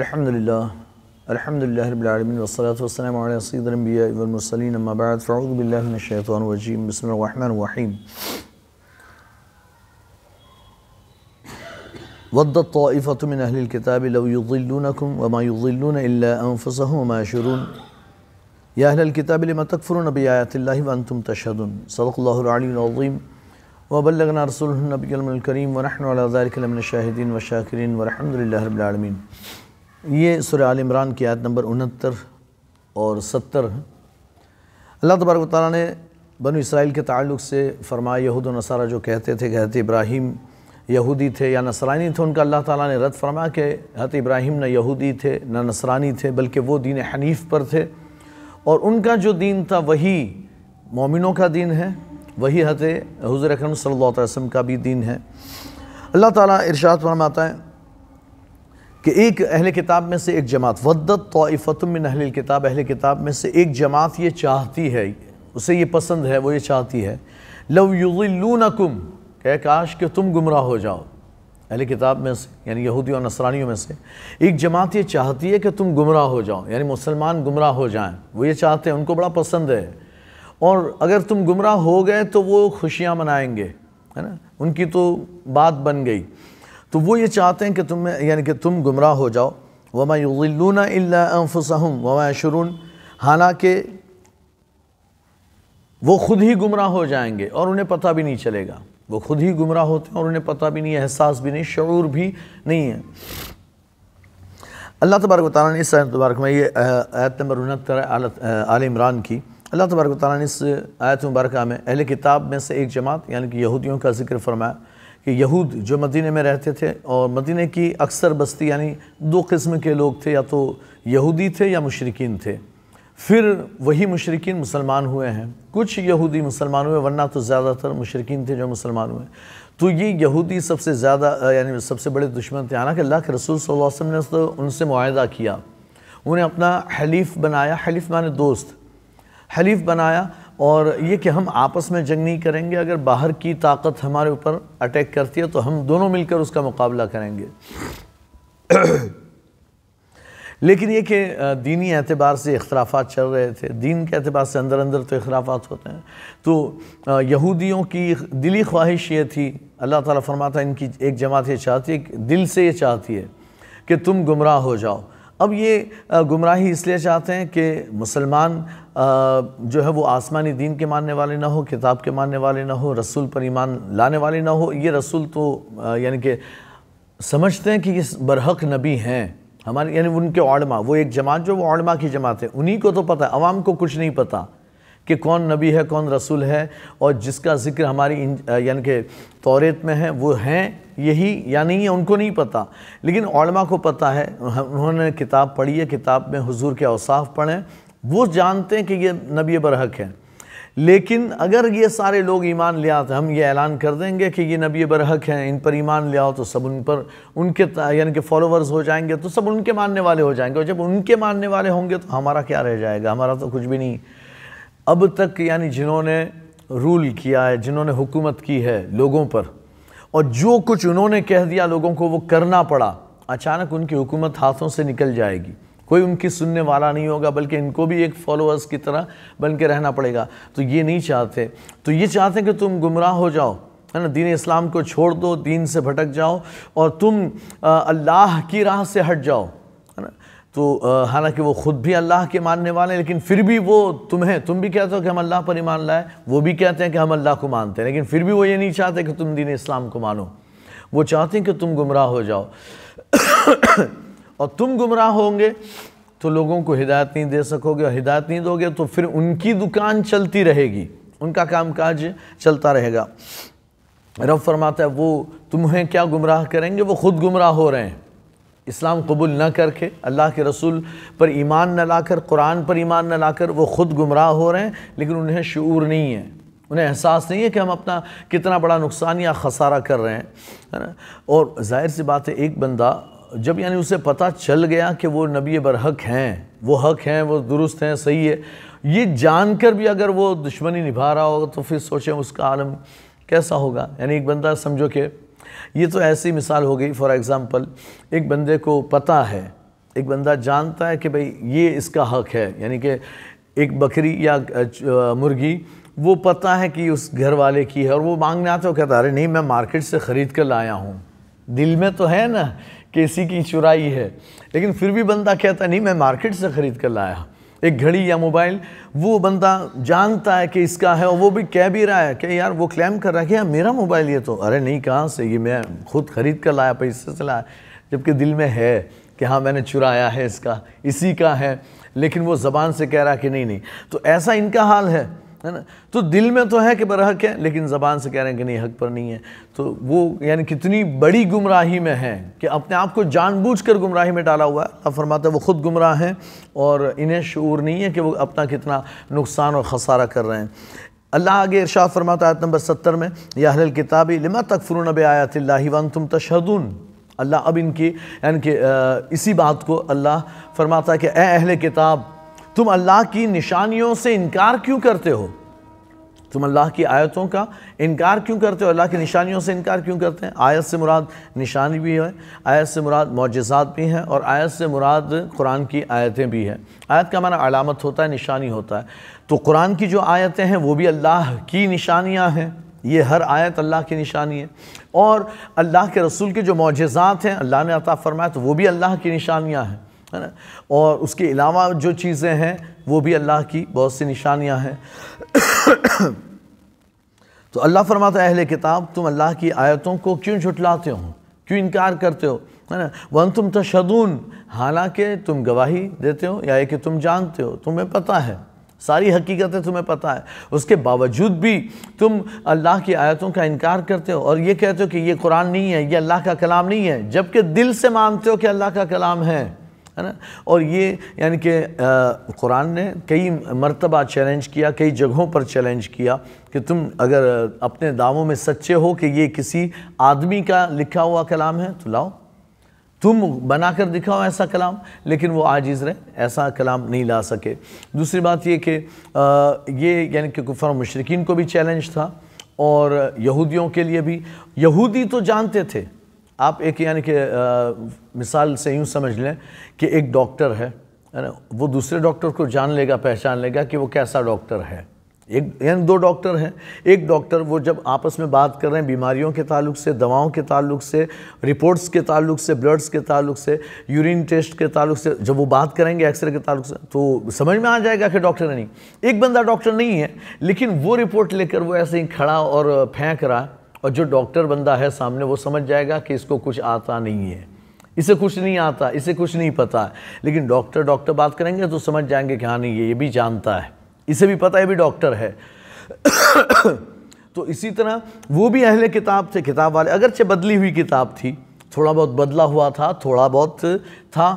الحمد لله الحمد لله رب العالمين والصلاة والسلام على سيد الأنبياء والمرسلين أما بعد فأعوذ بالله من الشيطان الرجيم بسم الله الرحمن الرحيم ود الطائفة من أهل الكتاب لو يضلونكم وما يضلون إلا أنفسهم وما يشرون يا أهل الكتاب لما تكفرون بآيات الله وأنتم تشهدون صدق الله العلي العظيم وبلغنا رسوله النبي الكريم ونحن على ذلك لمن الشاهدين والشاكرين والحمد لله رب العالمين ये सुर इमरान की आयत नंबर उनहत्तर और सत्तर है अल्लाह तबारक ताली ने बन इसराइल के ताल्लुक से फरमाया यहूद नसारा जो कहते थे कि हत इब्राहिम यहूदी थे या नसरानी थे उनका अल्लाह ताला ने रद्द फरमाया कि हत इब्राहिम न यहूदी थे न नसरानी थे बल्कि वो दीन हनीफ पर थे और उनका जो दीन था वही मोमिनों का दीन है वही हत हज़र अक्रम सल्ला का भी दीन है अल्लाह ताला इरशाद फरमाता है कि एक अहले किताब में से एक जमात वद्दत तोफ़तमिन अहल किताब अहल किताब में से एक जमात ये चाहती है उसे ये पसंद है वो ये चाहती है लव नकुम कह काश कि तुम गुमराह हो जाओ अहल किताब में से यानी यहूदी और नसरानियों में से एक जमात ये चाहती है कि तुम गुमराह हो जाओ यानी मुसलमान गुमराह हो जाएं वो ये चाहते हैं उनको बड़ा पसंद है और अगर तुम गुमराह हो गए तो वो खुशियाँ मनाएंगे है ना उनकी तो बात बन गई तो वो ये चाहते हैं कि तुम यानी कि तुम गुमराह हो जाओ वमा युल्लूना अनफसहम वमा शरून हालांकि वो खुद ही गुमराह हो जाएंगे और उन्हें पता भी नहीं चलेगा वो खुद ही गुमराह होते हैं और उन्हें पता भी नहीं है एहसास भी नहीं शूर भी नहीं है अल्लाह तबारक ताली ने इस आयत मुबारक में ये आयत नंबर उनहत्तर आल इमरान की अल्लाह तबारक ताली ने इस आयत मुबारक में अहले किताब में से एक जमात यानी कि यहूदियों का जिक्र फरमाया कि यहूद जो मदीने में रहते थे और मदीने की अक्सर बस्ती यानी दो किस्म के लोग थे या तो यहूदी थे या मशरकिन थे फिर वही मशरकिन मुसलमान हुए हैं कुछ यहूदी मुसलमान हुए वरना तो ज़्यादातर मुशरकिन थे जो मुसलमान हुए तो ये यहूदी सबसे ज़्यादा यानी सबसे बड़े दुश्मन थे हालांकि अल्लाह के रसूल सल्लल्लाहु अलैहि वसल्लम ने तो उनसे माहा किया उन्हें अपना हलीफ बनाया हलीफ माने दोस्त हलीफ बनाया और ये कि हम आपस में जंग नहीं करेंगे अगर बाहर की ताकत हमारे ऊपर अटैक करती है तो हम दोनों मिलकर उसका मुकाबला करेंगे लेकिन ये कि दीनी एतबार से अख्तलाफा चल रहे थे दीन के अतबार से अंदर अंदर तो अख्तलाफात होते हैं तो यहूदियों की दिली ख्वाहिश ये थी अल्लाह ताला फरमाता इनकी एक जमात ये चाहती है दिल से ये चाहती है कि तुम गुमराह हो जाओ अब ये गुमराही इसलिए चाहते हैं कि मुसलमान जो है वो आसमानी दीन के मानने वाले ना हो किताब के मानने वाले ना हो रसूल पर ईमान लाने वाले ना हो ये रसूल तो यानी कि समझते हैं कि ये बरहक नबी हैं हमारे यानी उनके ओड़मा वो एक जमात जो वो ओड़मा की जमात है उन्हीं को तो पता है अवाम को कुछ नहीं पता कि कौन नबी है कौन रसूल है और जिसका जिक्र हमारी यानी कि तौरेत में है वो हैं यही या नहीं है उनको नहीं पता लेकिन ओलमा को पता है उन्होंने किताब पढ़ी है किताब में हुजूर के अवसाफ़ पढ़ें वो जानते हैं कि ये नबी बरहक हैं लेकिन अगर ये सारे लोग ईमान ले आते हम ये ऐलान कर देंगे कि ये नबी बरहक हैं इन पर ईमान ले आओ तो सब उन पर उनके यानी कि फॉलोवर्स हो जाएंगे तो सब उनके मानने वाले हो जाएंगे और जब उनके मानने वाले होंगे तो हमारा क्या रह जाएगा हमारा तो कुछ भी नहीं अब तक यानी जिन्होंने रूल किया है जिन्होंने हुकूमत की है लोगों पर और जो कुछ उन्होंने कह दिया लोगों को वो करना पड़ा अचानक उनकी हुकूमत हाथों से निकल जाएगी कोई उनकी सुनने वाला नहीं होगा बल्कि इनको भी एक फॉलोअर्स की तरह बन के रहना पड़ेगा तो ये नहीं चाहते तो ये चाहते कि तुम गुमराह हो जाओ है ना दीन इस्लाम को छोड़ दो दीन से भटक जाओ और तुम अल्लाह की राह से हट जाओ तो हालांकि वो ख़ुद भी अल्लाह के मानने वाले हैं लेकिन फिर भी वो तुम्हें तुम भी कहते हो कि हम अल्लाह पर ईमान लाए वो भी कहते हैं कि हम अल्लाह को मानते हैं लेकिन फिर भी वो ये नहीं चाहते कि तुम दीन इस्लाम को मानो वो चाहते हैं कि तुम गुमराह हो जाओ और तुम गुमराह होंगे तो लोगों को हिदायत नहीं दे सकोगे और हिदायत नहीं दोगे तो फिर उनकी दुकान चलती रहेगी उनका काम काज चलता रहेगा रब फरमाता है वो तुम्हें क्या गुमराह करेंगे वो खुद गुमराह हो रहे हैं इस्लाम कबूल न करके अल्लाह के रसूल पर ईमान न लाकर कुरान पर ईमान न लाकर वो ख़ुद गुमराह हो रहे हैं लेकिन उन्हें शूर नहीं है उन्हें एहसास नहीं है कि हम अपना कितना बड़ा नुकसान या खसारा कर रहे हैं है ना और जाहिर सी बात है एक बंदा जब यानी उसे पता चल गया कि वो नबी बरहक हैं वो हक हैं वो दुरुस्त हैं सही है ये जानकर भी अगर वो दुश्मनी निभा रहा होगा तो फिर सोचें उसका आलम कैसा होगा यानी एक बंदा समझो कि ये तो ऐसी मिसाल हो गई फॉर एग्ज़ाम्पल एक बंदे को पता है एक बंदा जानता है कि भाई ये इसका हक है यानी कि एक बकरी या मुर्गी वो पता है कि उस घर वाले की है और वो मांगने आते हो कहता अरे नहीं मैं मार्केट से ख़रीद कर लाया हूँ दिल में तो है ना कि इसी की चुराई है लेकिन फिर भी बंदा कहता नहीं मैं मार्केट से ख़रीद कर लाया एक घड़ी या मोबाइल वो बंदा जानता है कि इसका है और वो भी कह भी रहा है कि यार वो क्लेम कर रहा है कि यार मेरा मोबाइल ये तो अरे नहीं कहाँ से ये मैं खुद खरीद कर लाया पैसे से लाया जबकि दिल में है कि हाँ मैंने चुराया है इसका इसी का है लेकिन वो ज़बान से कह रहा है कि नहीं नहीं तो ऐसा इनका हाल है है ना तो दिल में तो है कि बरहक है लेकिन ज़बान से कह रहे हैं कि नहीं हक पर नहीं है तो वो यानी कितनी बड़ी गुमराही में है कि अपने आप को जानबूझकर गुमराही में डाला हुआ है अल्लाह फरमाता है वो ख़ुद गुमराह हैं और इन्हें शूर नहीं है कि वो अपना कितना नुकसान और खसारा कर रहे हैं अल्लाह आगे इर्शा फरमाता आयत नंबर सत्तर में याहल किताबी लिमा तकफरून अब आयात वन तुम तशहदून अल्लाह अब इनकी यानी कि इसी बात को अल्लाह फरमाता है कि ए अहल किताब तुम अल्लाह की निशानियों से इनकार क्यों करते हो तुम अल्लाह की आयतों का इनकार क्यों करते हो अल्लाह की निशानियों से इनकार क्यों करते हैं आयत से मुराद निशानी भी है आयत से मुराद मोजात भी हैं और आयत से मुराद कुरान की आयतें भी हैं आयत का माना अलामत होता है निशानी होता है तो कुरान की जो आयतें हैं वो भी अल्लाह की निशानियाँ हैं ये हर आयत अल्लाह की निशानी है और अल्लाह के रसूल के जो मोजात हैं अल्लाह ने अता फ़रमाया तो वो भी अल्लाह की निशानियाँ हैं है ना और उसके अलावा जो चीज़ें हैं वो भी अल्लाह की बहुत सी निशानियाँ हैं तो अल्लाह फरमाता है अहले किताब तुम अल्लाह की आयतों को क्यों झुटलाते हो क्यों इनकार करते हो है ना वन तुम तशदून हालांकि तुम गवाही देते हो या कि तुम जानते हो तुम्हें पता है सारी हकीकतें तुम्हें पता है उसके बावजूद भी तुम अल्लाह की आयतों का इनकार करते हो और ये कहते हो कि ये कुरान नहीं है ये अल्लाह का कलाम नहीं है जबकि दिल से मानते हो कि अल्लाह का कलाम है है ना और ये यानी कि कुरान ने कई मरतबा चैलेंज किया कई जगहों पर चैलेंज किया कि तुम अगर अपने दावों में सच्चे हो कि ये किसी आदमी का लिखा हुआ कलाम है तो लाओ तुम बना कर दिखाओ ऐसा कलाम लेकिन वो आजीज़ रहे ऐसा कलाम नहीं ला सके दूसरी बात ये कि ये यानी कि कुफर मशरकिन को भी चैलेंज था और यहूदियों के लिए भी यहूदी तो जानते थे आप एक यानी कि मिसाल से यूँ समझ लें कि एक डॉक्टर है ना वो दूसरे डॉक्टर को जान लेगा पहचान लेगा कि वो कैसा डॉक्टर है एक यानी दो डॉक्टर हैं एक डॉक्टर वो जब आपस में बात कर रहे हैं बीमारियों के ताल्लुक से दवाओं के ताल्लुक से रिपोर्ट्स के ताल्लुक से ब्लड्स के ताल्लुक से यूरिन टेस्ट के ताल्लुक से जब वो बात करेंगे एक्सरे के ताल्लुक से तो समझ में आ जाएगा कि डॉक्टर नहीं एक बंदा डॉक्टर नहीं है लेकिन वो रिपोर्ट लेकर वो ऐसे ही खड़ा और फेंक रहा और जो डॉक्टर बंदा है सामने वो समझ जाएगा कि इसको कुछ आता नहीं है इसे कुछ नहीं आता इसे कुछ नहीं पता लेकिन डॉक्टर डॉक्टर बात करेंगे तो समझ जाएंगे कि हाँ नहीं ये ये भी जानता है इसे भी पता है भी डॉक्टर है तो इसी तरह वो भी अहले किताब थे किताब वाले अगरचे बदली हुई किताब थी थोड़ा बहुत बदला हुआ था थोड़ा बहुत था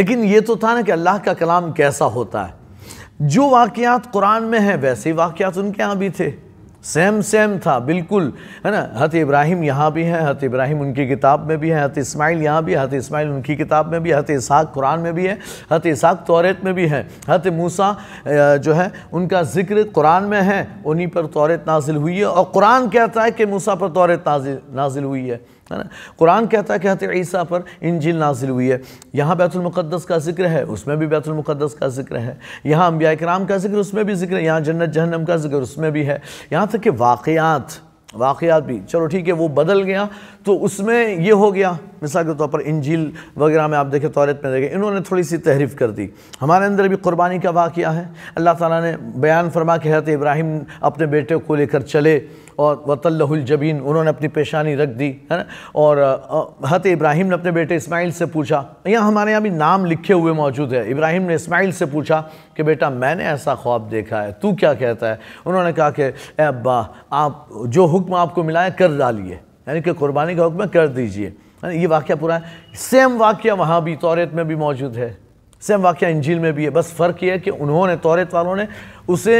लेकिन ये तो था ना कि अल्लाह का कलाम कैसा होता है जो वाक़ात कुरान में है वैसे ही वाक़ात उनके यहाँ भी थे सेम सेम था बिल्कुल है ना हत इब्राहिम यहाँ भी है हत इब्राहिम उनकी किताब में भी है हत इस्माइल यहाँ भी हत इस्माइल उनकी किताब में भी हत इसाक कुरान में भी है हत इसाक तौरेत में भी है हत मूसा जो है उनका जिक्र कुरान में है उन्हीं पर तौरेत नाजिल हुई है और कुरान कहता है कि मूसा पर तौरेत नाजिल नाजिल हुई है है ना कुरान कहता है कहते ईसा पर इंजिल नाजिल हुई है यहाँ बैतुलमक़दस का जिक्र है उसमें भी बैतुलमक़दस का जिक्र है यहाँ अम्बिया कराम का जिक्र उसमें भी जिक्र है यहाँ जन्नत जहनम का जिक्र उसमें भी है यहाँ तक कि वाक़ात वाक़ात भी चलो ठीक है वो बदल गया तो उसमें ये हो गया मिसाल के तौर पर इंजील वगैरह में आप देखें तौरत में देखें इन्होंने थोड़ी सी तहरीफ कर दी हमारे अंदर भी कुर्बानी का वाक़ है अल्लाह ताला ने बयान फरमा के हरत इब्राहिम अपने बेटे को लेकर चले और वतल्लहुलजबीन उन्होंने अपनी पेशानी रख दी है ना और हत इब्राहिम ने अपने बेटे इस्माइल से पूछा यहाँ हमारे यहाँ भी नाम लिखे हुए मौजूद है इब्राहिम ने इस्माइल से पूछा कि बेटा मैंने ऐसा ख्वाब देखा है तू क्या कहता है उन्होंने कहा कि अब्बा आप जो हुक्म आपको मिला है कर डालिए यानी कि कुर्बानी का हुक्म कर दीजिए ये वाक्य पूरा है सेम वाक्य वहाँ भी तौरत में भी मौजूद है सेम वाक्य इंजील में भी है बस फ़र्क ये है कि उन्होंने तौरत वालों ने उसे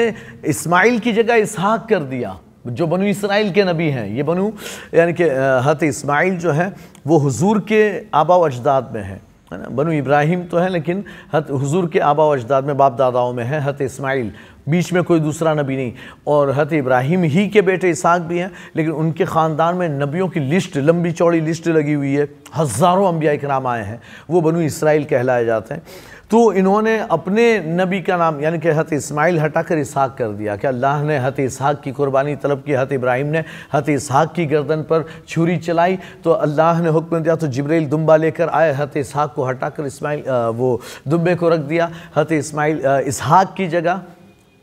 इस्माइल की जगह इसहाक कर दिया जो बनु इसराइल के नबी हैं ये बनु यानी कि हत इस्माइल जो है वो हुजूर के आबा अजदाद में है है ना बनु इब्राहिम तो है लेकिन हत हुजूर के आबा अजदाद में बाप दादाओं में है हत इस्माइल बीच में कोई दूसरा नबी नहीं और हत इब्राहिम ही के बेटे इसाक भी हैं लेकिन उनके ख़ानदान में नबियों की लिस्ट लंबी चौड़ी लिस्ट लगी हुई है हज़ारों अम्बिया कराम आए हैं वो बनु इसराइल कहलाए जाते हैं तो इन्होंने अपने नबी का नाम यानी कि हत इस्माइल हटाकर इसहाक कर दिया कि अल्लाह ने हत इसहाक की कुर्बानी तलब की हत इब्राहिम ने हत इसहाक की गर्दन पर छुरी चलाई तो अल्लाह ने हुक्म दिया तो जबरील दुम्बा लेकर आए हत इसहाक को हटाकर इस्माइल वो दुम्बे को रख दिया हत इस्माइल इसहाक की जगह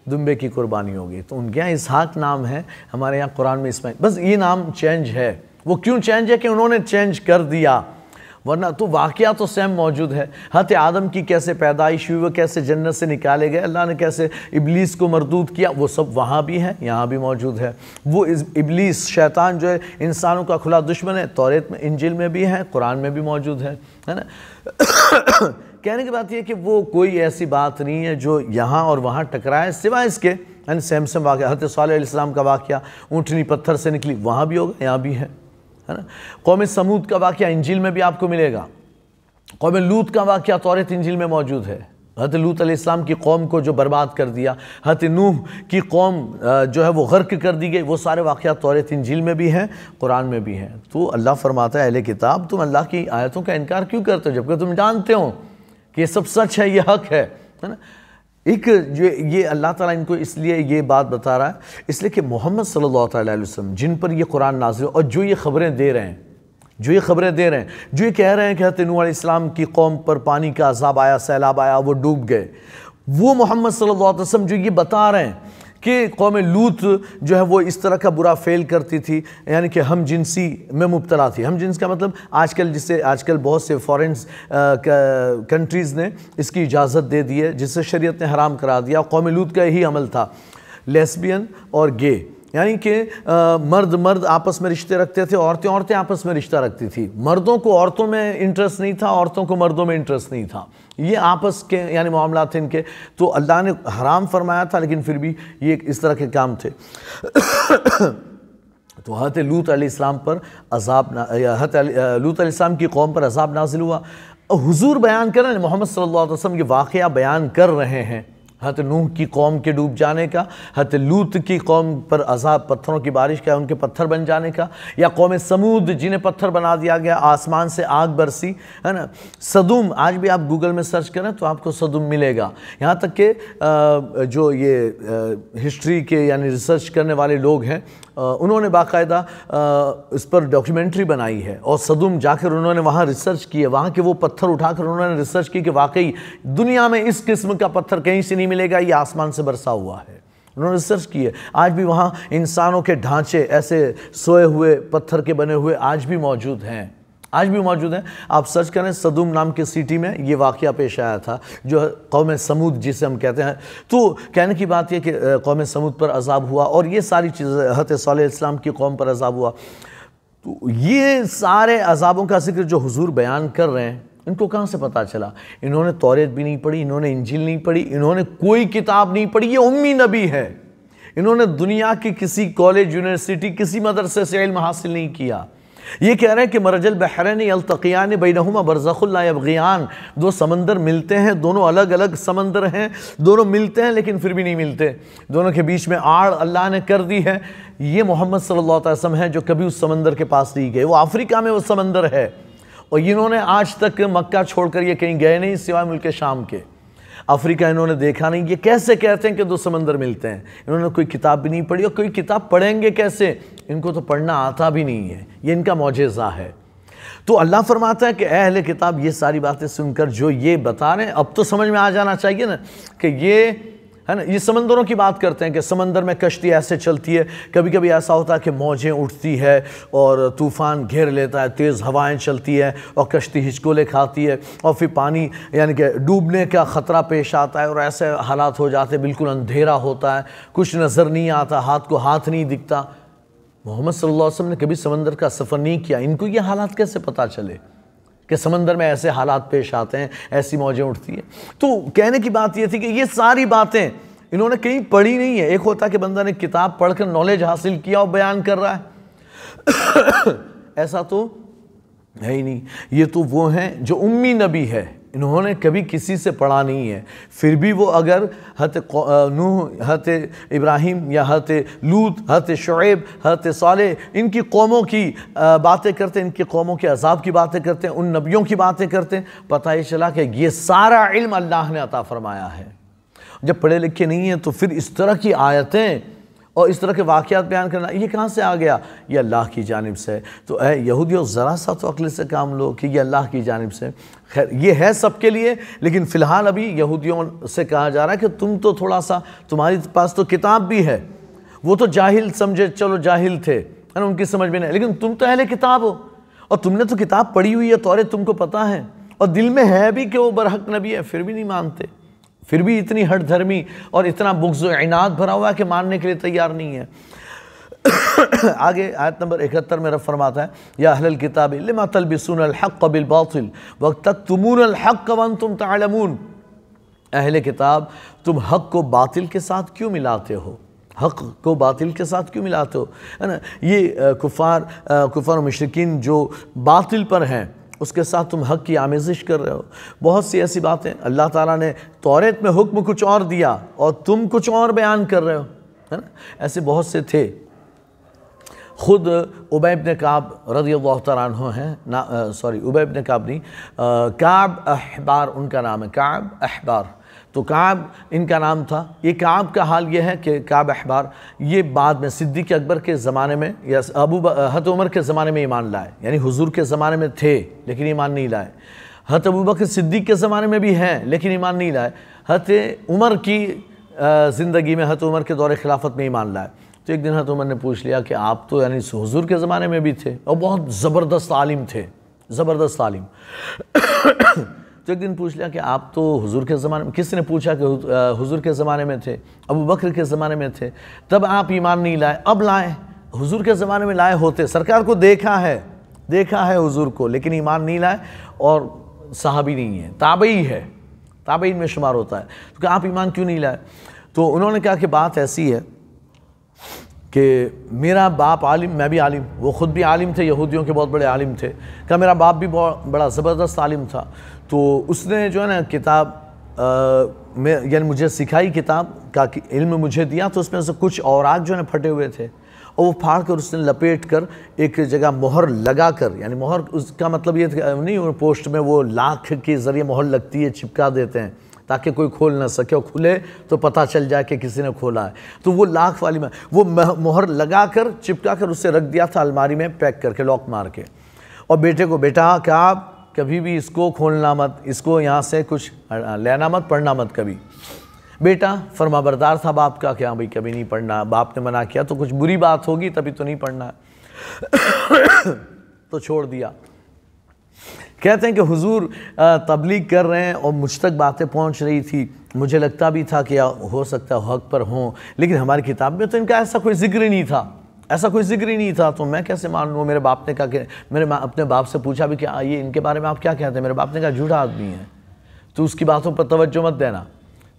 दुम्बे की कुर्बानी होगी तो उनके यहाँ इसहाक नाम है हमारे यहाँ कुरान में इसमाइल बस ये नाम चेंज है वो क्यों चेंज है कि उन्होंने चेंज कर दिया वरना तो वाक़ तो सेम मौजूद है हत आदम की कैसे पैदाइश हुई वह कैसे जन्नत से निकाले गए अल्लाह ने कैसे इबलीस को मरदूद किया वो सब वहाँ भी हैं यहाँ भी मौजूद है वो इबलीस शैतान जो है इंसानों का खुला दुश्मन है तोरेत में इंजिल में भी है कुरान में भी मौजूद है है ना कहने की बात यह कि वो कोई ऐसी बात नहीं है जो यहाँ और वहाँ टकराए सिवाय इसके यानी सैमसम वाक़ हत साल का वाक़ ऊँटनी पत्थर से निकली वहाँ भी होगा यहाँ भी है है ना कौम समूद का वाक्य इंजिल में भी आपको मिलेगा कौम लूत का वाक्य तौरत इंजील में मौजूद है हत लूत अलैहिस्सलाम की कौम को जो बर्बाद कर दिया हत नूह की कौम जो है वो गर्क कर दी गई वो सारे वाक़ तौरत इंजील में भी हैं कुरान में भी हैं तो अल्लाह फरमाता है अहले किताब तुम अल्लाह की आयतों का इनकार क्यों करते हो जबकि तुम जानते हो कि ये सब सच है ये हक है है ना एक जो ये अल्लाह ताला इनको इसलिए ये बात बता रहा है इसलिए कि मोहम्मद सल्लल्लाहु अलैहि वसल्लम जिन पर ये कुरान नाजिल और जो ये खबरें दे रहे हैं जो ये खबरें दे रहे हैं जो ये कह रहे हैं कि हतनू इस्लाम की कौम पर पानी का अजाब आया सैलाब आया वो डूब गए वो मोहम्मद सल्लल्लाहु अलैहि वसल्लम जो ये बता रहे हैं कि कौम लूत जो है वो इस तरह का बुरा फेल करती थी यानी कि हम जिनसी में मुबतला थी हम जिनस का मतलब आजकल जिससे आजकल बहुत से फॉरेन कंट्रीज़ ने इसकी इजाज़त दे दी है जिससे शरीयत ने हराम करा दिया कौम लूत का यही अमल था लेस्बियन और गे यानी कि मर्द मर्द आपस में रिश्ते रखते थे औरतें औरतें आपस में रिश्ता रखती थी मर्दों को औरतों में इंटरेस्ट नहीं था औरतों को मर्दों में इंटरेस्ट नहीं था ये आपस के यानी मामला थे इनके तो अल्लाह ने हराम फरमाया था लेकिन फिर भी ये इस तरह के काम थे तो हत लूत इस्लाम पर अजाब हत लूत इस्लाम की कौम पर अजाब नाजिल हुआ हुजूर बयान कर रहे हैं मोहम्मद सल्लल्लाहु अलैहि वसल्लम के वाक़ बयान कर रहे हैं हत नूह की कौम के डूब जाने का हत लूत की कौम पर अजाब पत्थरों की बारिश का उनके पत्थर बन जाने का या कौम समूद जिन्हें पत्थर बना दिया गया आसमान से आग बरसी है ना सदुम आज भी आप गूगल में सर्च करें तो आपको सदुम मिलेगा यहाँ तक कि जो ये हिस्ट्री के यानी रिसर्च करने वाले लोग हैं उन्होंने बाकायदा इस पर डॉक्यूमेंट्री बनाई है और सदुम जाकर उन्होंने वहाँ रिसर्च की है वहाँ के वो पत्थर उठाकर उन्होंने रिसर्च की कि वाकई दुनिया में इस किस्म का पत्थर कहीं से नहीं मिलेगा ये आसमान से बरसा हुआ है उन्होंने रिसर्च की है आज भी वहाँ इंसानों के ढांचे ऐसे सोए हुए पत्थर के बने हुए आज भी मौजूद हैं आज भी मौजूद हैं आप सर्च करें सदूम नाम की सिटी में ये वाक़ पेश आया था जो कौम समूद जिसे हम कहते हैं तो कहने की बात यह कि कौम समूद पर अजाब हुआ और ये सारी चीज़ें हत इस्लाम की कौम पर अजाब हुआ तो ये सारे अजाबों का जिक्र जो हजूर बयान कर रहे हैं इनको कहाँ से पता चला इन्होंने तोरेत भी नहीं पढ़ी इन्होंने इंजिल नहीं पढ़ी इन्होंने कोई किताब नहीं पढ़ी ये उम्मी नबी है इन्होंने दुनिया के किसी कॉलेज यूनिवर्सिटी किसी मदरसे से इल्म हासिल नहीं किया ये कह रहे हैं कि मरजल बहरन अलतकियान बैनहुमा बरज़ुल्लाबगियान दो समंदर मिलते हैं दोनों अलग अलग समंदर हैं दोनों मिलते हैं लेकिन फिर भी नहीं मिलते दोनों के बीच में आड़ अल्लाह ने कर दी है ये मोहम्मद सल्लल्लाहु अलैहि है जो कभी उस समंदर के पास नहीं गए वो अफ्रीका में वो समंदर है और इन्होंने आज तक मक्का छोड़कर ये कहीं गए नहीं सिवाय मुल्क शाम के अफ्रीका इन्होंने देखा नहीं ये कैसे कहते हैं कि दो समंदर मिलते हैं इन्होंने कोई किताब भी नहीं पढ़ी और कोई किताब पढ़ेंगे कैसे इनको तो पढ़ना आता भी नहीं है ये इनका मुजज़ा है तो अल्लाह फरमाता है कि अहल किताब ये सारी बातें सुनकर जो ये बता रहे हैं अब तो समझ में आ जाना चाहिए ना कि ये है ना ये समंदरों की बात करते हैं कि समंदर में कश्ती ऐसे चलती है कभी कभी ऐसा होता है कि मौजें उठती है और तूफ़ान घेर लेता है तेज़ हवाएं चलती है और कश्ती हिचकोले खाती है और फिर पानी यानी कि डूबने का ख़तरा पेश आता है और ऐसे हालात हो जाते बिल्कुल अंधेरा होता है कुछ नज़र नहीं आता हाथ को हाथ नहीं दिखता मोहम्मद सल्लल्लाहु अलैहि वसल्लम ने कभी समंदर का सफ़र नहीं किया इनको ये हालात कैसे पता चले कि समंदर में ऐसे हालात पेश आते हैं ऐसी मौजें उठती हैं तो कहने की बात यह थी कि ये सारी बातें इन्होंने कहीं पढ़ी नहीं है एक होता कि बंदा ने किताब पढ़कर नॉलेज हासिल किया और बयान कर रहा है ऐसा तो है ही नहीं ये तो वो हैं जो उम्मी नबी है इन्होंने कभी किसी से पढ़ा नहीं है फिर भी वो अगर हत नूह हत इब्राहिम या हत लूत हत शुएब हत साले इनकी कौमों की बातें करते हैं इनकी कौमों के अजाब की बातें करते हैं उन नबियों की बातें करते हैं पता ही चला कि ये सारा इल्म अल्लाह ने अता फरमाया है जब पढ़े लिखे नहीं हैं तो फिर इस तरह की आयतें और इस तरह के वाक़ात बयान करना ये कहाँ से आ गया ये अल्लाह की जानब से तो ए यहूदी और ज़रा सा तो अकल से काम लो कि ये अल्लाह की जानब से खैर ये है सबके लिए लेकिन फ़िलहाल अभी यहूदियों से कहा जा रहा है कि तुम तो थोड़ा सा तुम्हारे पास तो किताब भी है वो तो जाहिल समझे चलो जाहिल थे है ना उनकी समझ में नहीं लेकिन तुम तो अहले किताब हो और तुमने तो किताब पढ़ी हुई है तौरे तो तुमको पता है और दिल में है भी कि वो बरहक नबी है फिर भी नहीं मानते फिर भी इतनी हट धर्मी और इतना बुक्स इनाद भरा हुआ है कि मानने के लिए तैयार नहीं है आगे आयत नंबर इकहत्तर में रफ फरमाता है या अहल किताब लमा तलबिसन बिलबातिल वक्त तक तुमून हक़ तुम तमून अहल किताब तुम हक़ को बातिल के साथ क्यों मिलाते हो हक़ को बातिल के साथ क्यों मिलाते हो है ना ये कुफ़ार कुफ़ार मशरकिन जो बातिल पर हैं उसके साथ तुम हक़ की आमेजिश कर रहे हो बहुत सी ऐसी बातें अल्लाह ताला ने तौरेत में हुक्म कुछ और दिया और तुम कुछ और बयान कर रहे हो है ना ऐसे बहुत से थे ख़ुद उबैब ने काब रजी अल्लाह हैं ना सॉरी उबैब ने काब नहीं काब अहबार उनका नाम है काब अहबार तो काब इनका नाम था ये काब का हाल ये है कि काब अहबार ये बाद में सिद्दीक अकबर के ज़माने में या अबू हत उमर के ज़माने में ईमान लाए यानी हुजूर के ज़माने में थे लेकिन ईमान नहीं लाए हत अबू बकर सिद्दीक के ज़माने में भी हैं लेकिन ईमान नहीं लाए हत उमर की ज़िंदगी में हत उमर के दौर खिलाफत में ईमान लाए तो एक दिन हत उमर ने पूछ लिया कि आप तो यानी हजूर के ज़माने में भी थे और बहुत ज़बरदस्त आलिम थे ज़बरदस्त आलिम तो एक दिन पूछ लिया कि आप तो हुजूर के ज़माने में किसने पूछा कि हुजूर के ज़माने में थे अबू बकर के ज़माने में थे तब आप ईमान नहीं लाए अब लाए हुजूर के ज़माने में लाए होते सरकार को देखा है देखा है हुजूर को लेकिन ईमान नहीं लाए और साहबी नहीं है ताबई है ताबई में शुमार होता है तो क्या आप ईमान क्यों नहीं लाए तो उन्होंने कहा कि बात ऐसी है कि मेरा बाप आलिम मैं भी आलिम वो ख़ुद भी आलिम थे यहूदियों के बहुत बड़े आलिम थे क्या मेरा बाप भी बड़ा ज़बरदस्त आलिम था तो उसने जो है ना किताब में यानी मुझे सिखाई किताब का इल्म मुझे दिया तो उसमें से कुछ और आग जो है ना फटे हुए थे और वो फाड़ कर उसने लपेट कर एक जगह मोहर लगा कर यानी मोहर उसका मतलब ये नहीं पोस्ट में वो लाख के ज़रिए मोहर लगती है चिपका देते हैं ताकि कोई खोल ना सके और खुले तो पता चल जाए कि किसी ने खोला है तो वो लाख वाली में वो मोहर लगा कर चिपका कर उसे रख दिया था अलमारी में पैक करके लॉक मार के और बेटे को बेटा क्या कभी भी इसको खोलना मत इसको यहाँ से कुछ लेना मत पढ़ना मत कभी बेटा फरमाबरदार बरदार था बाप का क्या हाँ भाई कभी नहीं पढ़ना बाप ने मना किया तो कुछ बुरी बात होगी तभी तो नहीं पढ़ना तो छोड़ दिया कहते हैं कि हुजूर तबलीग कर रहे हैं और मुझ तक बातें पहुंच रही थी मुझे लगता भी था कि हो सकता है हक पर हों लेकिन हमारी किताब में तो इनका ऐसा कोई जिक्र नहीं था ऐसा कोई जिक्र ही नहीं था तो मैं कैसे मान लूँ मेरे बाप ने कहा कि मेरे अपने बाप से पूछा भी क्या ये इनके बारे में आप क्या कहते हैं मेरे बाप ने कहा झूठा आदमी है तो उसकी बातों पर तवज्जो मत देना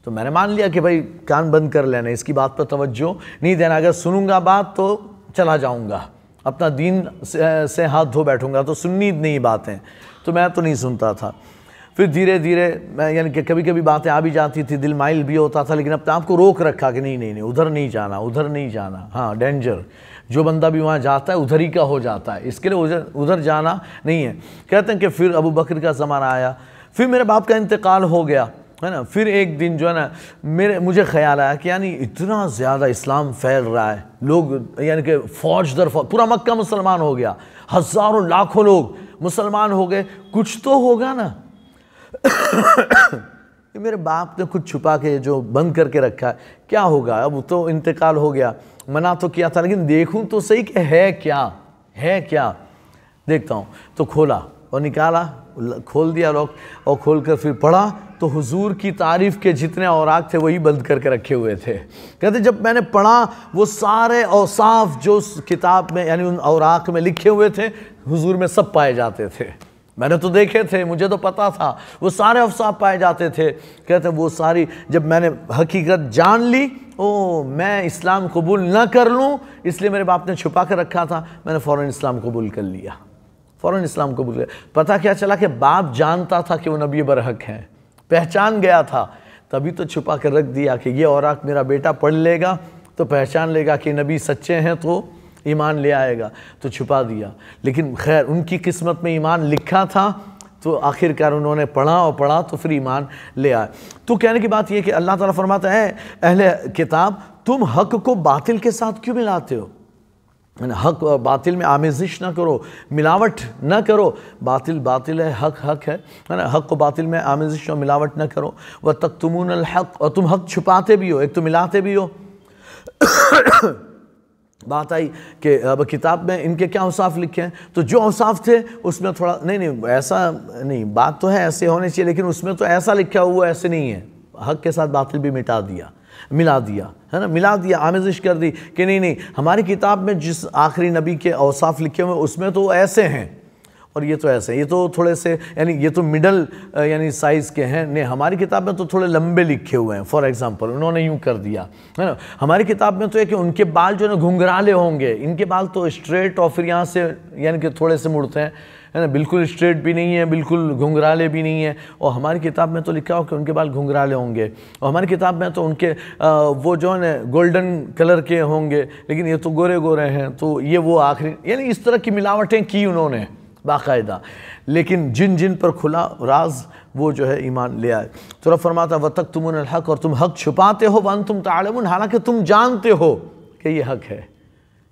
तो मैंने मान लिया कि भाई कान बंद कर लेना इसकी बात पर तवज्जो नहीं देना अगर सुनूंगा बात तो चला जाऊंगा अपना दीन से, से हाथ धो बैठूंगा तो सुननी नहीं बातें तो मैं तो नहीं सुनता था फिर धीरे धीरे मैं यानी कि कभी कभी बातें आ भी जाती थी दिल माइल भी होता था लेकिन अपने आप को रोक रखा कि नहीं नहीं नहीं उधर नहीं जाना उधर नहीं जाना हाँ डेंजर जो बंदा भी वहाँ जाता है उधर ही का हो जाता है इसके लिए उधर उधर जाना नहीं है कहते हैं कि फिर अबू बकर का ज़माना आया फिर मेरे बाप का इंतकाल हो गया है ना फिर एक दिन जो है ना मेरे मुझे ख्याल आया कि यानी इतना ज़्यादा इस्लाम फैल रहा है लोग यानी कि फौज दर फौज पूरा मक्का मुसलमान हो गया हज़ारों लाखों लोग मुसलमान हो गए कुछ तो होगा ना मेरे बाप ने कुछ छुपा के जो बंद करके रखा है क्या होगा अब तो इंतकाल हो गया मना तो किया था लेकिन देखूं तो सही कि है क्या है क्या देखता हूँ तो खोला और निकाला खोल दिया लॉक और खोल कर फिर पढ़ा तो हुजूर की तारीफ़ के जितने और थे वही बंद करके रखे हुए थे कहते जब मैंने पढ़ा वो सारे और साफ जो किताब में यानी उन औराक में लिखे हुए थे हुजूर में सब पाए जाते थे मैंने तो देखे थे मुझे तो पता था वो सारे अफसाब पाए जाते थे कहते वो सारी जब मैंने हकीकत जान ली ओ मैं इस्लाम कबूल ना कर लूँ इसलिए मेरे बाप ने छुपा कर रखा था मैंने फ़ौर इस्लाम कबूल कर लिया फ़ौर इस्लाम कबूल कर पता क्या चला कि बाप जानता था कि वो नबी बरहक हैं पहचान गया था तभी तो छुपा कर रख दिया कि ये और मेरा बेटा पढ़ लेगा तो पहचान लेगा कि नबी सच्चे हैं तो ईमान ले आएगा तो छुपा दिया लेकिन खैर उनकी किस्मत में ईमान लिखा था तो आखिरकार उन्होंने पढ़ा और पढ़ा तो फिर ईमान ले आए तो कहने की बात यह कि अल्लाह ताला फरमाता है अहले किताब तुम हक को बातिल के साथ क्यों मिलाते हो हक और बातिल में आमेजिश ना करो मिलावट ना करो बातिल बातिल है हक हक है है ना हक को बातिल में आमेजिश और मिलावट ना करो वह तक तुम हक और तुम हक छुपाते भी हो एक तो मिलाते भी हो बात आई कि अब किताब में इनके क्या औसाफ लिखे हैं तो जो औसाफ थे उसमें थोड़ा नहीं नहीं ऐसा नहीं बात तो है ऐसे होने चाहिए लेकिन उसमें तो ऐसा लिखा हुआ ऐसे नहीं है हक के साथ बातिल भी मिटा दिया मिला दिया है ना मिला दिया आमेजिश कर दी कि नहीं नहीं हमारी किताब में जिस आखिरी नबी के औसाफ लिखे हुए उसमें तो ऐसे हैं और ये तो ऐसे ये तो थोड़े से यानी ये तो मिडल यानी साइज़ के हैं नहीं हमारी किताब में तो थोड़े लंबे लिखे हुए हैं फॉर एग्जांपल उन्होंने यूँ कर दिया है ना हमारी किताब में तो है कि उनके बाल जो है ना घुंघराले होंगे इनके बाल तो स्ट्रेट और फिर यहाँ से यानी कि थोड़े से मुड़ते हैं है ना बिल्कुल स्ट्रेट भी नहीं है बिल्कुल घुंघराले भी नहीं है और हमारी किताब में तो लिखा हो कि उनके बाल घुंघराले होंगे और हमारी किताब में तो उनके आ, वो जो है गोल्डन कलर के होंगे लेकिन ये तो गोरे गोरे हैं तो ये वो आखिरी यानी इस तरह की मिलावटें की उन्होंने बाकायदा लेकिन जिन जिन पर खुला राज वो जो है ईमान ले आए तुरा तो फरमाता व तक तुम हक और तुम हक छुपाते हो वन तुम तालम हालांकि तुम जानते हो कि ये हक है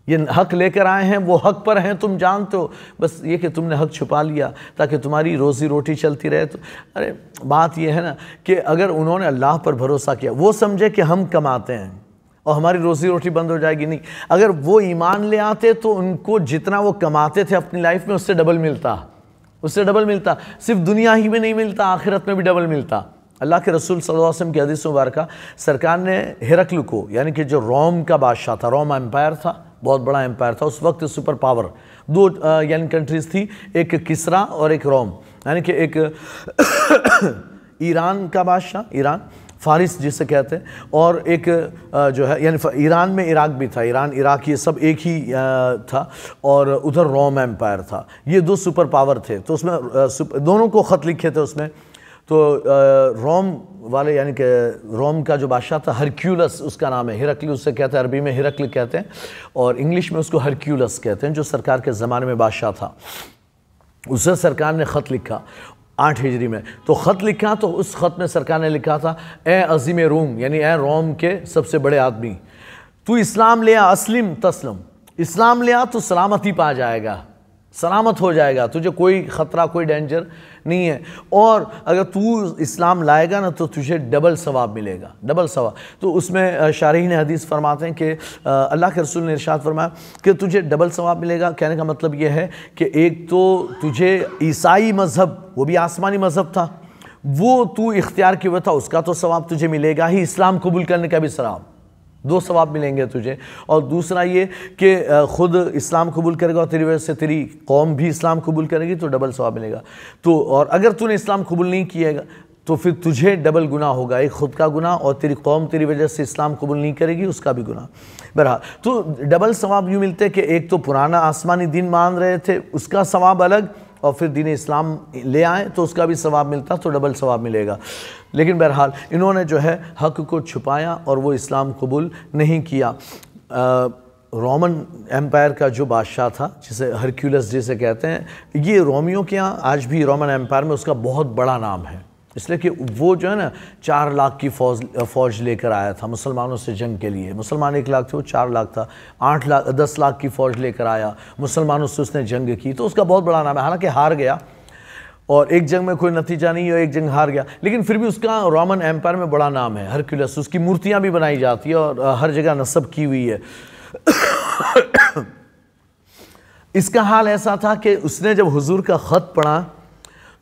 ये हक लेकर आए हैं वो हक पर हैं तुम जानते हो बस ये कि तुमने हक छुपा लिया ताकि तुम्हारी रोज़ी रोटी चलती रहे तो अरे बात ये है ना कि अगर उन्होंने अल्लाह पर भरोसा किया वो समझे कि हम कमाते हैं और हमारी रोज़ी रोटी बंद हो जाएगी नहीं अगर वो ईमान ले आते तो उनको जितना वो कमाते थे अपनी लाइफ में उससे डबल मिलता उससे डबल मिलता सिर्फ दुनिया ही में नहीं मिलता आखिरत में भी डबल मिलता अल्लाह के रसूल सल्लल्लाहु अलैहि की हदीस मुबारक सरकार ने हेरक्ल को यानी कि जो रोम का बादशाह था रोम एम्पायर था बहुत बड़ा एम्पायर था उस वक्त सुपर पावर दो यानी कंट्रीज़ थी एक किसरा और एक रोम यानी कि एक ईरान का बादशाह ईरान फारिस जिसे कहते हैं और एक जो है यानी ईरान में इराक भी था ईरान इराक ये सब एक ही था और उधर रोम एम्पायर था ये दो सुपर पावर थे तो उसमें दोनों को ख़त लिखे थे उसमें तो रोम वाले यानी कि रोम का जो बादशाह था हरक्यूलस उसका नाम है हिरकल उससे कहते हैं अरबी में हिरकल कहते हैं और इंग्लिश में उसको हरक्यूलस कहते हैं जो सरकार के ज़माने में बादशाह था उससे सरकार ने ख़त लिखा आठ हिजरी में तो ख़त लिखा तो उस ख़त में सरकार ने लिखा था ए अजीम रोम यानी ए रोम के सबसे बड़े आदमी तू इस्लाम ले आ असलिम तस्लम इस्लाम ले आ तो सलामती पा जाएगा सलामत हो जाएगा तुझे कोई ख़तरा कोई डेंजर नहीं है और अगर तू इस्लाम लाएगा ना तो तुझे डबल सवाब मिलेगा डबल सवाब तो उसमें शारहन हदीस फरमाते हैं कि अल्लाह के रसूल ने इरशाद फरमाया कि तुझे डबल सवाब मिलेगा कहने का मतलब यह है कि एक तो तुझे ईसाई मज़हब वो भी आसमानी मज़हब था वो तू इख्तियार वह था उसका तो सवाब तुझे मिलेगा ही इस्लाम कबूल करने का भी सवाब दो सवाब मिलेंगे तुझे और दूसरा ये कि ख़ुद इस्लाम कबूल करेगा और तेरी वजह से तेरी कौम भी इस्लाम कबूल करेगी तो डबल सवाब मिलेगा तो और अगर तूने इस्लाम कबूल नहीं किया तो फिर तुझे डबल गुना होगा एक खुद का गुना और तेरी कौम तेरी वजह से इस्लाम कबूल नहीं करेगी उसका भी गुना बरहा तो डबल सवाब यूँ मिलते कि एक तो पुराना आसमानी दिन मान रहे थे उसका सवाब अलग और फिर दीन इस्लाम ले आएँ तो उसका भी सवाब मिलता तो डबल सवाब मिलेगा लेकिन बहरहाल इन्होंने जो है हक को छुपाया और वो इस्लाम कबूल नहीं किया रोमन एम्पायर का जो बादशाह था जिसे हरक्यूलस जिसे कहते हैं ये रोमियो के यहाँ आज भी रोमन एम्पायर में उसका बहुत बड़ा नाम है इसलिए कि वो जो है ना चार लाख की फौज फौज लेकर आया था मुसलमानों से जंग के लिए मुसलमान एक लाख थे वो चार लाख था आठ लाख दस लाख की फौज लेकर आया मुसलमानों से उसने जंग की तो उसका बहुत बड़ा नाम है हालांकि हार गया और एक जंग में कोई नतीजा नहीं और एक जंग हार गया लेकिन फिर भी उसका रोमन एम्पायर में बड़ा नाम है हरक्यूलस उसकी मूर्तियाँ भी बनाई जाती है और हर जगह नस्ब की हुई है इसका हाल ऐसा था कि उसने जब हुजूर का ख़त पढ़ा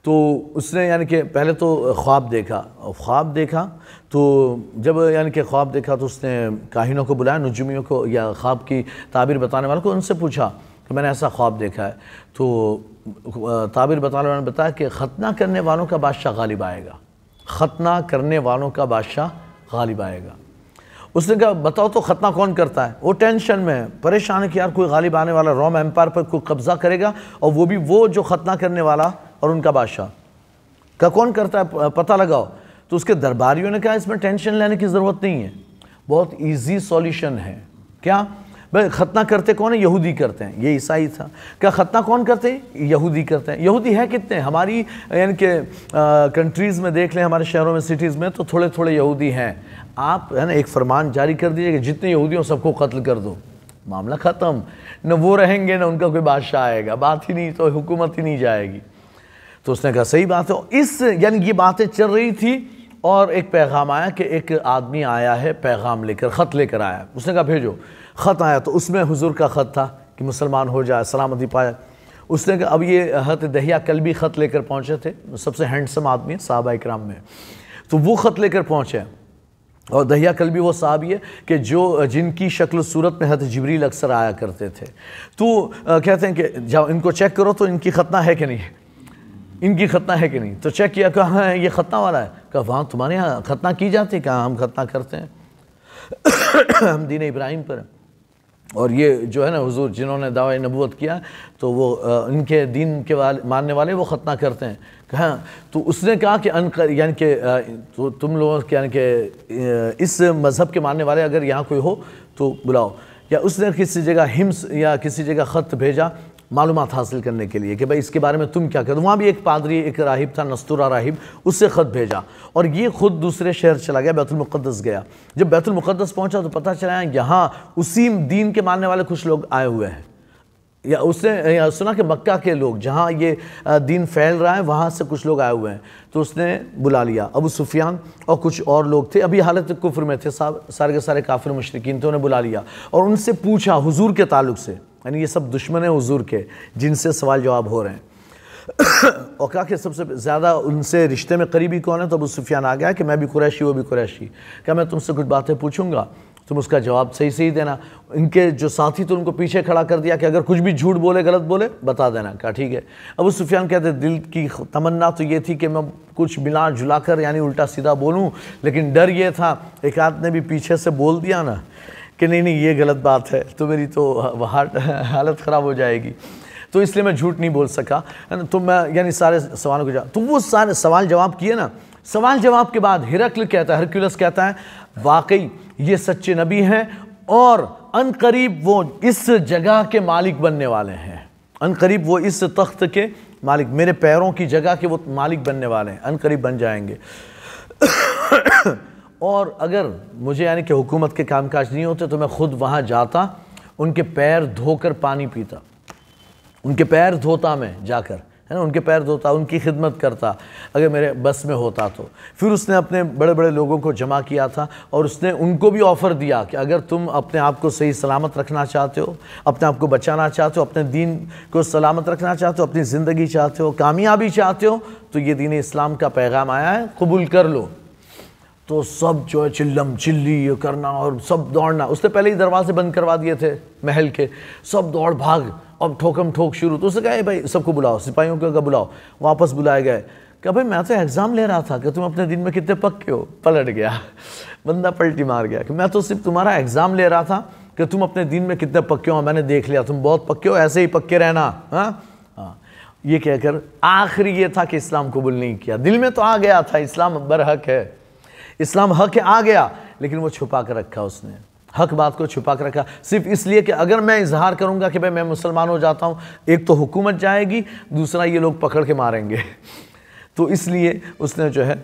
तो उसने यानी कि पहले तो ख्वाब देखा ख्वाब देखा तो जब यानी कि ख्वाब देखा तो उसने काहिनों को बुलाया नजमियों को या ख्वाब की ताबीर बताने वालों को उनसे पूछा कि मैंने ऐसा ख्वाब देखा है तो ताबीर बताने वालों ने बताया कि ख़तना करने वालों का बादशाह गालिब आएगा ख़तना करने वालों का बादशाह गालिब आएगा उसने कहा बताओ तो ख़तना कौन करता है वो टेंशन में है परेशान है कि यार कोई गालिब आने वाला रोम एम्पायर पर कोई कब्ज़ा करेगा और वो भी वो जो ख़तना करने वाला और उनका बादशाह का कौन करता है पता लगाओ तो उसके दरबारियों ने कहा इसमें टेंशन लेने की ज़रूरत नहीं है बहुत ईजी सॉल्यूशन है क्या भाई खतना करते कौन है यहूदी करते हैं ये ईसाई था क्या खतना कौन करते हैं यहूदी करते हैं यहूदी है कितने हमारी यानी कि कंट्रीज़ में देख लें हमारे शहरों में सिटीज़ में तो थोड़े थोड़े यहूदी हैं आप है ना एक फरमान जारी कर दीजिए कि जितने हो सबको कत्ल कर दो मामला ख़त्म न वो रहेंगे ना उनका कोई बादशाह आएगा बात ही नहीं तो हुकूमत ही नहीं जाएगी तो उसने कहा सही बात है इस यानी ये बातें चल रही थी और एक पैगाम आया कि एक आदमी आया है पैगाम लेकर ख़त लेकर आया उसने कहा भेजो ख़त आया तो उसमें हुजूर का ख़त था कि मुसलमान हो जाए सलामती पाए उसने कहा अब ये हत दहिया कल भी ख़त लेकर पहुँचे थे सबसे हैंडसम आदमी है साहबा इक्राम में तो वो ख़त लेकर पहुँचे और दहिया कल भी वो साहब ये कि जो जिनकी शक्ल सूरत में हत जबरील अक्सर आया करते थे तो कहते हैं कि जब इनको चेक करो तो इनकी खतना है कि नहीं इनकी खतना है कि नहीं तो चेक किया कहाँ है ये खतना वाला है कहा वहाँ तुम्हारे यहाँ खतना की जाती है कहाँ हम खतना करते हैं हम दीन इब्राहिम पर और ये जो है ना हुजूर जिन्होंने दावा नबूत किया तो वो आ, इनके दीन के वाले मानने वाले वो ख़तना करते हैं कहाँ तो उसने कहा कि यानी कि तो तुम लोगों के यानी कि इस मज़हब के मानने वाले अगर यहाँ कोई हो तो बुलाओ या उसने किसी जगह हिम्स या किसी जगह ख़त भेजा मालूम हासिल करने के लिए कि भाई इसके बारे में तुम क्या कहते वहाँ भी एक पादरी एक राहिब था नस्तूरा राहिब उससे ख़त भेजा और ये ख़ुद दूसरे शहर चला गया बैतुलमक़दस गया जब बैतुलमक़दस पहुँचा तो पता चला यहाँ उसी दीन के मानने वाले कुछ लोग आए हुए हैं या उसने या सुना कि मक्का के लोग जहाँ ये दीन फैल रहा है वहाँ से कुछ लोग आए हुए हैं तो उसने बुला लिया अबू सुफियान और कुछ और लोग थे अभी हालत कुफर में थे सारे के सारे काफिर मुशरकिन थे उन्हें बुला लिया और उनसे पूछा हुजूर के ताल्लुक से यानी ये सब दुश्मन हैं हजूर के जिनसे सवाल जवाब हो रहे हैं और कहा कि सबसे ज़्यादा उनसे रिश्ते में करीबी कौन है तो अबू सुफियान आ गया कि मैं भी कुरैशी वो भी कुरैशी क्या मैं तुमसे कुछ बातें पूछूंगा तुम उसका जवाब सही सही देना इनके जो साथी तो उनको पीछे खड़ा कर दिया कि अगर कुछ भी झूठ बोले गलत बोले बता देना क्या ठीक है अबू सुफियान कहते दिल की तमन्ना तो ये थी कि मैं कुछ मिला जुला कर यानी उल्टा सीधा बोलूँ लेकिन डर ये था एक आदमी ने भी पीछे से बोल दिया ना कि नहीं नहीं ये गलत बात है तो मेरी तो हार्ट हालत ख़राब हो जाएगी तो इसलिए मैं झूठ नहीं बोल सका तो मैं यानी सारे सवालों को जवाब तो वो सारे सवाल जवाब किए ना सवाल जवाब के बाद हिरकल कहता है हरक्यूलस कहता है वाकई ये सच्चे नबी हैं और अन करीब वो इस जगह के मालिक बनने वाले हैं अन करीब वो इस तख्त के मालिक मेरे पैरों की जगह के वो मालिक बनने वाले हैं अन करीब बन जाएंगे और अगर मुझे यानी कि हुकूमत के कामकाज नहीं होते तो मैं ख़ुद वहाँ जाता उनके पैर धोकर पानी पीता उनके पैर धोता मैं जाकर है ना उनके पैर धोता उनकी खिदमत करता अगर मेरे बस में होता तो फिर उसने अपने बड़े बड़े लोगों को जमा किया था और उसने उनको भी ऑफ़र दिया कि अगर तुम अपने आप को सही सलामत रखना चाहते हो अपने आप को बचाना चाहते हो अपने दीन को सलामत रखना चाहते हो अपनी ज़िंदगी चाहते हो कामयाबी चाहते हो तो ये दीन इस्लाम का पैगाम आया है कबूल कर लो तो सब जो है चिल्लम चिल्ली ये करना और सब दौड़ना उसने पहले ही दरवाजे बंद करवा दिए थे महल के सब दौड़ भाग अब ठोकम ठोक शुरू तो उसने कहा भाई सबको बुलाओ सिपाहियों को क्या बुलाओ वापस बुलाए गए क्या भाई मैं तो एग्ज़ाम ले रहा था कि तुम अपने दिन में कितने पक्के हो पलट गया बंदा पलटी मार गया कि मैं तो सिर्फ तुम्हारा एग्ज़ाम ले रहा था कि तुम अपने दिन में कितने पक्के हो मैंने देख लिया तुम बहुत पक्के हो ऐसे ही पक्के रहना हाँ हाँ ये कहकर आखिरी ये था कि इस्लाम कबूल नहीं किया दिल में तो आ गया था इस्लाम बरहक है इस्लाम हक आ गया लेकिन वो छुपा कर रखा उसने हक बात को छुपा कर रखा सिर्फ इसलिए कि अगर मैं इजहार करूंगा कि भाई मैं मुसलमान हो जाता हूँ एक तो हुकूमत जाएगी दूसरा ये लोग पकड़ के मारेंगे तो इसलिए उसने जो है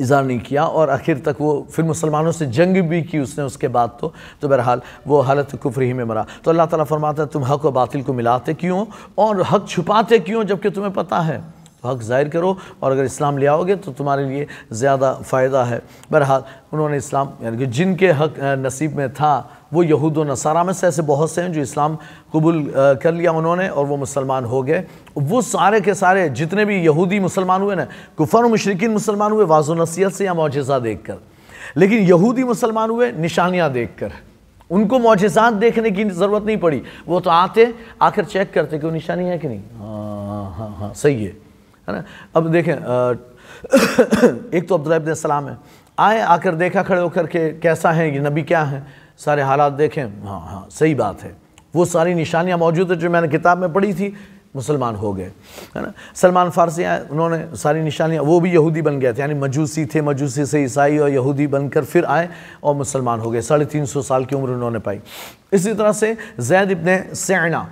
इजहार नहीं किया और आखिर तक वो फिर मुसलमानों से जंग भी की उसने उसके बाद तो तो बहरहाल वो हालत कुफर ही में मरा तो अल्लाह ताला फरमाता है तुम हक और बातिल को मिलाते क्यों और हक छुपाते क्यों जबकि तुम्हें पता है हक ज़ाहिर करो और अगर इस्लाम ले आओगे तो तुम्हारे लिए ज़्यादा फ़ायदा है बहरहाल उन्होंने इस्लाम यानी कि जिनके हक नसीब में था वो यहूद व नसारा में से ऐसे बहुत से हैं जो इस्लाम कबूल कर लिया उन्होंने और वो मुसलमान हो गए वो सारे के सारे जितने भी यहूदी मुसलमान हुए ना कुफर मशरकिन मुसलमान हुए वाजो नसीहत से या मुजज़ा देख कर लेकिन यहूदी मुसलमान हुए निशानियाँ देख कर उनको मुजज़ात देखने की ज़रूरत नहीं पड़ी वो तो आते आखिर चेक करते कि वो निशानी है कि नहीं हाँ हाँ हाँ सही है है ना अब देखें एक तो अब्दुल्ला सलाम है आए आकर देखा खड़े होकर के कैसा है ये नबी क्या है सारे हालात देखें हाँ हाँ सही बात है वो सारी निशानियाँ मौजूद है जो मैंने किताब में पढ़ी थी मुसलमान हो गए है ना सलमान फारसी आए उन्होंने सारी निशानियाँ वो भी यहूदी बन गए थे यानी मजूसी थे मजूसी से ईसाई और यहूदी बनकर फिर आए और मुसलमान हो गए साढ़े तीन सौ साल की उम्र उन्होंने पाई इसी तरह से जैद इब्ने सैना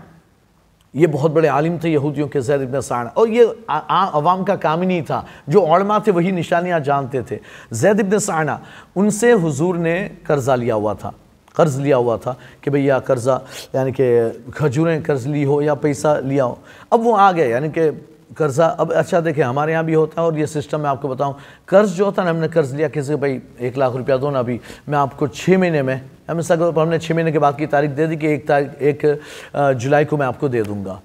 ये बहुत बड़े आलिम थे यहूदियों के जैद इब्न सान और ये आवाम का काम ही नहीं था जो औरमा थे वही निशानियाँ जानते थे जैद इब्न साणा उनसे हुजूर ने कर्ज़ा लिया हुआ था कर्ज़ लिया हुआ था कि भैया कर्ज़ा यानी कि खजूरें कर्ज़ ली हो या पैसा लिया हो अब वो आ गए यानी कि कर्ज़ा अब अच्छा देखें हमारे यहाँ भी होता है और ये सिस्टम मैं आपको बताऊँ कर्ज़ जो होता है ना हमने कर्ज़ लिया किसी भाई एक लाख रुपया दो ना अभी मैं आपको छः महीने में एम एस अकबर हमने छः महीने के बाद की तारीख दे दी कि एक तारीख एक जुलाई को मैं आपको दे दूँगा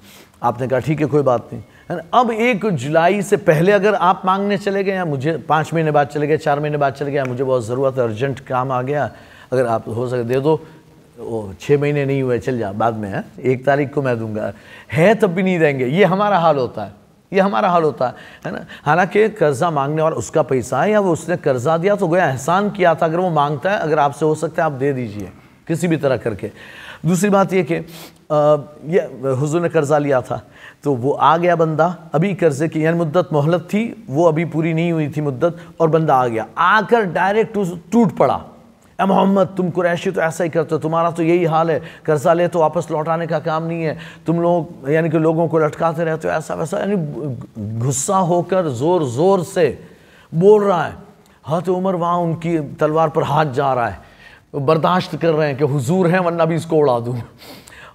आपने कहा ठीक है कोई बात नहीं है ना अब एक जुलाई से पहले अगर आप मांगने चले गए या मुझे पाँच महीने बाद चले गए चार महीने बाद चले गए मुझे बहुत ज़रूरत है अर्जेंट काम आ गया अगर आप हो सके दे दो ओ छः महीने नहीं हुए चल जा बाद में है एक तारीख को मैं दूंगा है तब भी नहीं देंगे ये हमारा हाल होता है ये हमारा हाल होता है है ना हालांकि कर्जा मांगने वाला उसका पैसा है या वो उसने कर्जा दिया तो गया एहसान किया था अगर वो मांगता है अगर आपसे हो सकता है आप दे दीजिए किसी भी तरह करके दूसरी बात ये कि ये हुजूर ने कर्ज़ा लिया था तो वो आ गया बंदा अभी कर्ज़े की यानी मुद्दत मोहलत थी वो अभी पूरी नहीं हुई थी मुद्दत और बंदा आ गया आकर डायरेक्ट टूट पड़ा ए मोहम्मद तुम कुरैशी तो ऐसा ही करते हो तुम्हारा तो यही हाल है कर्जा ले तो वापस लौटाने का काम नहीं है तुम लोग यानी कि लोगों को लटकाते रहते हो ऐसा वैसा यानी गुस्सा होकर ज़ोर ज़ोर से बोल रहा है हत उमर वहाँ उनकी तलवार पर हाथ जा रहा है बर्दाश्त कर रहे हैं कि हुजूर हैं वरना भी इसको उड़ा दूँ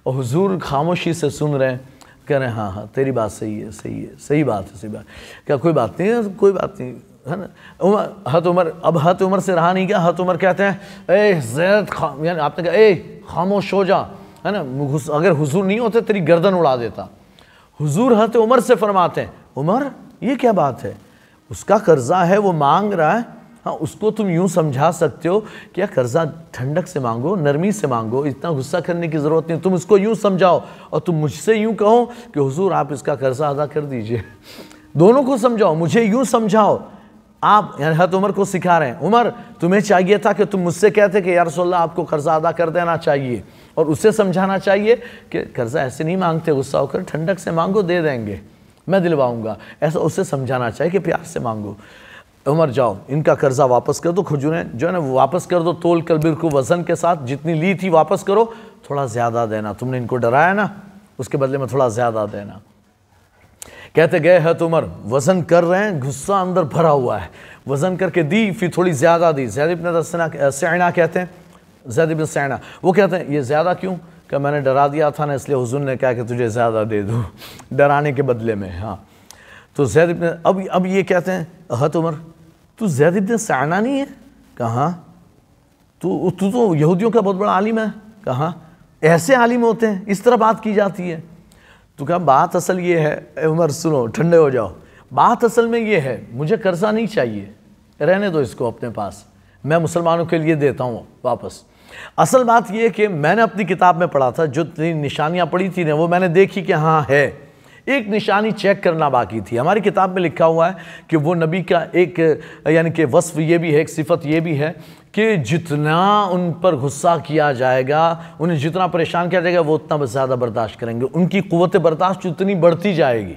और हुजूर खामोशी से सुन रहे हैं कह रहे हैं हाँ हाँ तेरी बात सही है सही है सही बात है सही बात क्या कोई बात नहीं है कोई बात नहीं है ना उमर हत उमर अब हत उमर से रहा नहीं गया हत उमर कहते हैं ए जैद खाम यानी आपने कहा ए खामोश हो जा है ना अगर हुजूर नहीं होते तेरी गर्दन उड़ा देता हुजूर हत उमर से फरमाते हैं उमर ये क्या बात है उसका कर्जा है वो मांग रहा है हाँ उसको तुम यूँ समझा सकते हो कि कर्ज़ा ठंडक से मांगो नरमी से मांगो इतना गुस्सा करने की ज़रूरत नहीं तुम उसको यूँ समझाओ और तुम मुझसे यूँ कहो कि हुजूर आप इसका कर्ज़ा अदा कर दीजिए दोनों को समझाओ मुझे यूँ समझाओ आप हजरत उमर को सिखा रहे हैं उमर तुम्हें चाहिए था कि तुम मुझसे कहते कि यारसोल्ला आपको कर्ज़ा अदा कर देना चाहिए और उससे समझाना चाहिए कि कर्ज़ा ऐसे नहीं मांगते गुस्सा होकर ठंडक से मांगो दे देंगे मैं दिलवाऊंगा ऐसा उससे समझाना चाहिए कि प्यार से मांगो उमर जाओ इनका कर्ज़ा वापस कर दो खजूरें जो है ना वापस कर दो तोल कर बिल्कुल वज़न के साथ जितनी ली थी वापस करो थोड़ा ज़्यादा देना तुमने इनको डराया ना उसके बदले में थोड़ा ज़्यादा देना कहते गए हैं तो उमर वज़न कर रहे हैं गुस्सा अंदर भरा हुआ है वज़न करके दी फिर थोड़ी ज़्यादा दी जैद इबन सैना कहते हैं जैद इबन सैना वो कहते हैं ये ज़्यादा क्यों क्या मैंने डरा दिया था ना इसलिए हुजूर ने कहा कि तुझे ज़्यादा दे दूँ डराने के बदले में हाँ तो जैद इब्न अब अब ये कहते हैं हत उमर तू जैद इब्न सैना नहीं है कहाँ तू तू तो यहूदियों का बहुत बड़ा आलिम है कहाँ ऐसे आलिम होते हैं इस तरह बात की जाती है तो क्या बात असल ये है उमर सुनो ठंडे हो जाओ बात असल में ये है मुझे कर्जा नहीं चाहिए रहने दो इसको अपने पास मैं मुसलमानों के लिए देता हूँ वापस असल बात यह कि मैंने अपनी किताब में पढ़ा था जो तीन निशानियाँ पढ़ी थी ना वो मैंने देखी कि हाँ है एक निशानी चेक करना बाकी थी हमारी किताब में लिखा हुआ है कि वो नबी का एक यानी कि वस्फ ये भी है एक सिफत ये भी है कि जितना उन पर गुस्सा किया जाएगा उन्हें जितना परेशान किया जाएगा वो उतना ज़्यादा बर्दाश्त करेंगे उनकी क़वत बर्दाश्त उतनी बढ़ती जाएगी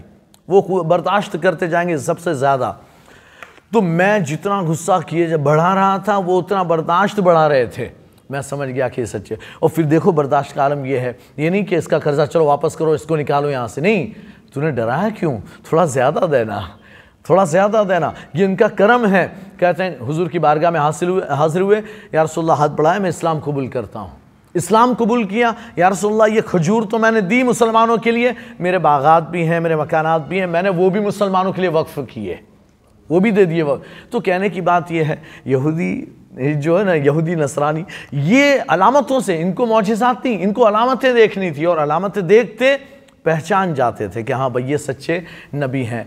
वो बर्दाश्त करते जाएंगे सबसे ज़्यादा तो मैं जितना गुस्सा किए जब बढ़ा रहा था वो उतना बर्दाश्त बढ़ा रहे थे मैं समझ गया कि ये सच है और फिर देखो बर्दाश्त का आलम ये है ये नहीं कि इसका कर्जा चलो वापस करो इसको निकालो यहाँ से नहीं तूने डराया क्यों थोड़ा ज़्यादा देना थोड़ा ज़्यादा देना ये इनका करम है कहते हैं हुजूर की बारगाह में हासिल हुए हाजिर हुए यारसोल्ला हाथ बढ़ाया मैं इस्लाम कबूल करता हूँ इस्लाम कबूल किया यारसोल्ला ये खजूर तो मैंने दी मुसलमानों के लिए मेरे बागात भी हैं मेरे मकानात भी हैं मैंने वो भी मुसलमानों के लिए वक्फ़ किए वो भी दे दिए वक्त तो कहने की बात यह है यहूदी जो है ना यहूदी नसरानी ये अलामतों से इनको मोजात नहीं इनको अलामतें देखनी थी और अलामतें देखते पहचान जाते थे कि हाँ भाई ये सच्चे नबी हैं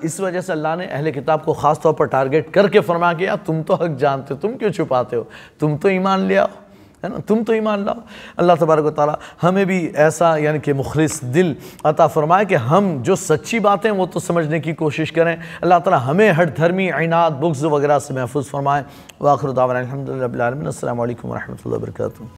इस वजह से अल्लाह ने अहले किताब को ख़ास तौर पर टारगेट करके फरमा किया तुम तो हक जानते हो तुम क्यों छुपाते हो तुम तो ईमान ले आओ है ना तुम तो ईमान लाओ अल्लाह तबारक ताली हमें भी ऐसा यानी कि मुखलिस दिल अता फरमाए कि हम जो सच्ची बातें वो तो समझने की कोशिश करें अल्लाह ताला हमें हर धर्मी आइनात बुक्स वगैरह से महफूज फरमाएँ वाखरुदावन अलहमदिल्लाबी असल वरह वर्का